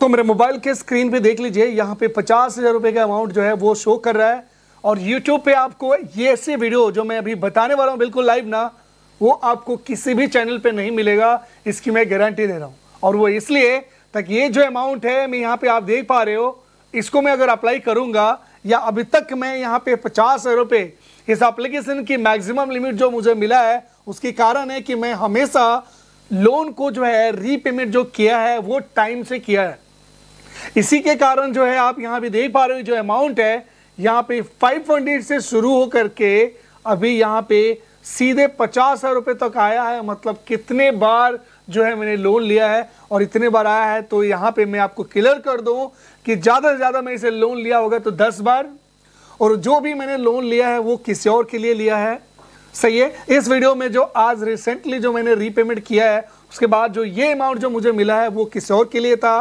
तो मेरे मोबाइल के स्क्रीन पे देख लीजिए यहाँ पे पचास हज़ार रुपए का अमाउंट जो है वो शो कर रहा है और यूट्यूब पे आपको ये ऐसे वीडियो जो मैं अभी बताने वाला हूँ बिल्कुल लाइव ना वो आपको किसी भी चैनल पे नहीं मिलेगा इसकी मैं गारंटी दे रहा हूँ और वो इसलिए तक ये जो अमाउंट है मैं यहाँ पे आप देख पा रहे हो इसको मैं अगर अप्लाई करूंगा या अभी तक मैं यहाँ पे पचास हज़ार रुपये इस एप्लीकेशन की मैक्सिमम लिमिट जो मुझे मिला है उसके कारण है कि मैं हमेशा लोन को जो है रीपेमेंट जो किया है वो टाइम से किया है इसी के कारण जो है आप यहाँ भी देख पा रहे हो जो अमाउंट है यहाँ पे 500 से शुरू हो करके अभी यहाँ पे सीधे पचास हज़ार रुपये तक आया है मतलब कितने बार जो है मैंने लोन लिया है और इतने बार आया है तो यहाँ पे मैं आपको क्लियर कर दू कि ज़्यादा से ज़्यादा मैं इसे लोन लिया होगा तो दस बार और जो भी मैंने लोन लिया है वो किसी और के लिए लिया है सही है इस वीडियो में जो आज रिसेंटली जो मैंने रीपेमेंट किया है उसके बाद जो ये अमाउंट जो मुझे मिला है वो किसी और के लिए था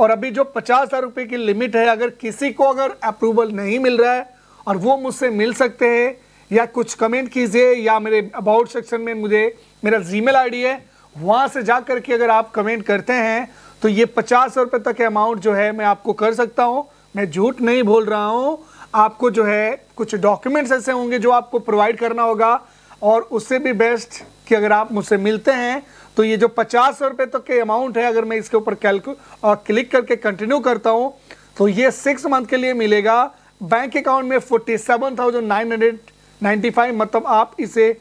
और अभी जो पचास हज़ार रुपये की लिमिट है अगर किसी को अगर अप्रूवल नहीं मिल रहा है और वो मुझसे मिल सकते हैं या कुछ कमेंट कीजिए या मेरे अबाउट सेक्शन में मुझे मेरा जीमेल आईडी है वहाँ से जा कर के अगर आप कमेंट करते हैं तो ये पचास रुपये तक अमाउंट जो है मैं आपको कर सकता हूँ मैं झूठ नहीं बोल रहा हूँ आपको जो है कुछ डॉक्यूमेंट्स ऐसे होंगे जो आपको प्रोवाइड करना होगा और उससे भी बेस्ट कि अगर आप मुझसे मिलते हैं तो ये जो पचास रुपये तक के अमाउंट है अगर मैं इसके ऊपर कैलकु और क्लिक करके कंटिन्यू करता हूँ तो ये सिक्स मंथ के लिए मिलेगा बैंक अकाउंट में forty seven thousand nine hundred ninety five मतलब आप इसे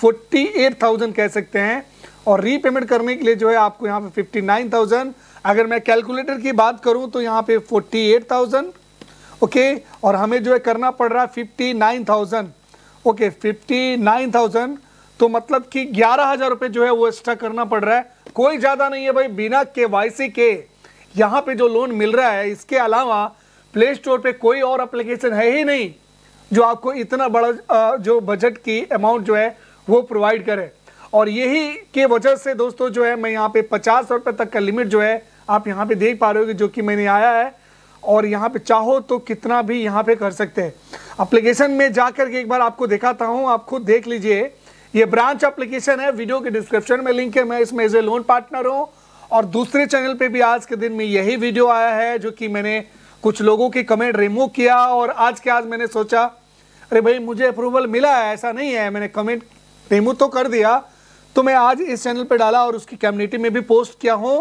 फोर्टी एट थाउजेंड कह सकते हैं और रीपेमेंट करने के लिए जो है आपको यहाँ पे फिफ्टी नाइन थाउजेंड अगर मैं कैलकुलेटर की बात करूँ तो यहाँ पे फोर्टी एट थाउजेंड ओके और हमें जो है करना पड़ रहा है fifty nine thousand okay fifty nine thousand तो मतलब कि ग्यारह हजार रुपए जो है वो एक्स्ट्रा करना पड़ रहा है कोई ज़्यादा नहीं है भाई बिना के वाई सी के यहाँ पे जो लोन मिल रहा है इसके अलावा प्ले स्टोर पे कोई और एप्लीकेशन है ही नहीं जो आपको इतना बड़ा जो बजट की अमाउंट जो है वो प्रोवाइड करे और यही के वजह से दोस्तों जो है मैं यहाँ पे पचास रुपए तक का लिमिट जो है आप यहाँ पे देख पा रहे हो जो कि मैंने आया है और यहाँ पे चाहो तो कितना भी यहाँ पे कर सकते हैं अप्लीकेशन में जा करके एक बार आपको दिखाता हूँ आप खुद देख लीजिए ये ब्रांच अप्लीकेशन है वीडियो के डिस्क्रिप्शन में लिंक है मैं इसमें एज ए लोन पार्टनर हूँ और दूसरे चैनल पे भी आज के दिन में यही वीडियो आया है जो कि मैंने कुछ लोगों के कमेंट रिमूव किया और आज के आज मैंने सोचा अरे भाई मुझे अप्रूवल मिला है ऐसा नहीं है मैंने कमेंट रिमूव तो कर दिया तो मैं आज इस चैनल पे डाला और उसकी कम्युनिटी में भी पोस्ट किया हूँ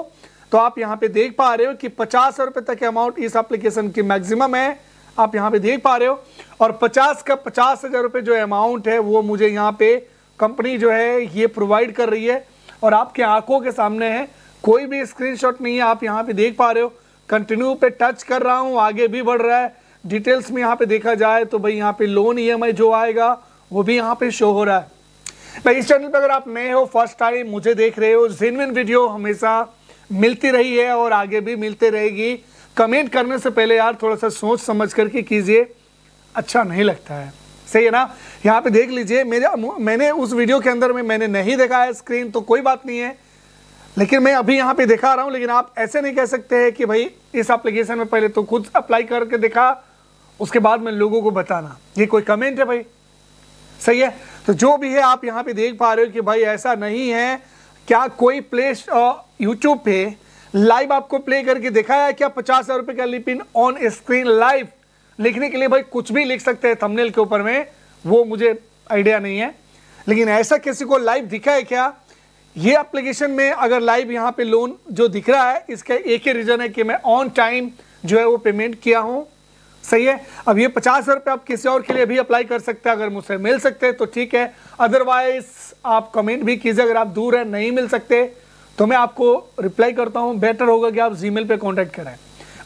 तो आप यहाँ पे देख पा रहे हो कि पचास रुपए तक अमाउंट इस एप्लीकेशन की मैक्सिमम है आप यहाँ पे देख पा रहे हो और पचास का पचास हजार रुपये जो अमाउंट है वो मुझे यहाँ पे कंपनी जो है ये प्रोवाइड कर रही है और आपके आंखों के सामने है कोई भी स्क्रीन नहीं है आप यहाँ पे देख पा रहे हो कंटिन्यू पे टच कर रहा हूँ आगे भी बढ़ रहा है डिटेल्स में यहाँ पे देखा जाए तो भाई यहाँ पे लोन ई जो आएगा वो भी यहाँ पे शो हो रहा है भाई इस चैनल पर अगर आप नए हो फर्स्ट टाइम मुझे देख रहे हो जेनविन वीडियो हमेशा मिलती रही है और आगे भी मिलते रहेगी कमेंट करने से पहले यार थोड़ा सा सोच समझ करके कीजिए अच्छा नहीं लगता है सही है ना यहाँ पे देख लीजिए मेरे मैंने उस वीडियो के अंदर में मैंने नहीं देखा है स्क्रीन तो कोई बात नहीं है लेकिन मैं अभी यहाँ पे दिखा रहा हूँ लेकिन आप ऐसे नहीं कह सकते हैं कि भाई इस एप्लीकेशन में पहले तो खुद अप्लाई करके देखा उसके बाद में लोगों को बताना ये कोई कमेंट है भाई सही है तो जो भी है आप यहाँ पे देख पा रहे हो कि भाई ऐसा नहीं है क्या कोई प्लेस यूट्यूब पे लाइव आपको प्ले करके दिखाया है क्या पचास हजार रुपए का लिपिन ऑन स्क्रीन लाइव लिखने के लिए भाई कुछ भी लिख सकते हैं थंबनेल के ऊपर में वो मुझे आइडिया नहीं है लेकिन ऐसा किसी को लाइव दिखा है क्या ये एप्लीकेशन में अगर लाइव यहाँ पे लोन जो दिख रहा है इसका एक ही रीज़न है कि मैं ऑन टाइम जो है वो पेमेंट किया हूँ सही है अब ये पचास हज़ार रुपये आप किसी और के लिए भी अप्लाई कर सकते हैं अगर मुझसे मिल सकते हैं तो ठीक है अदरवाइज आप कमेंट भी कीजिए अगर आप दूर हैं नहीं मिल सकते तो मैं आपको रिप्लाई करता हूँ बेटर होगा कि आप जीमेल पे कांटेक्ट करें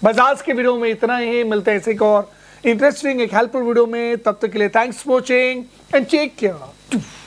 बस आज के वीडियो में इतना ही मिलते हैं ऐसे एक और इंटरेस्टिंग एक हेल्पफुल वीडियो में तब तक के लिए thanks for watching and check care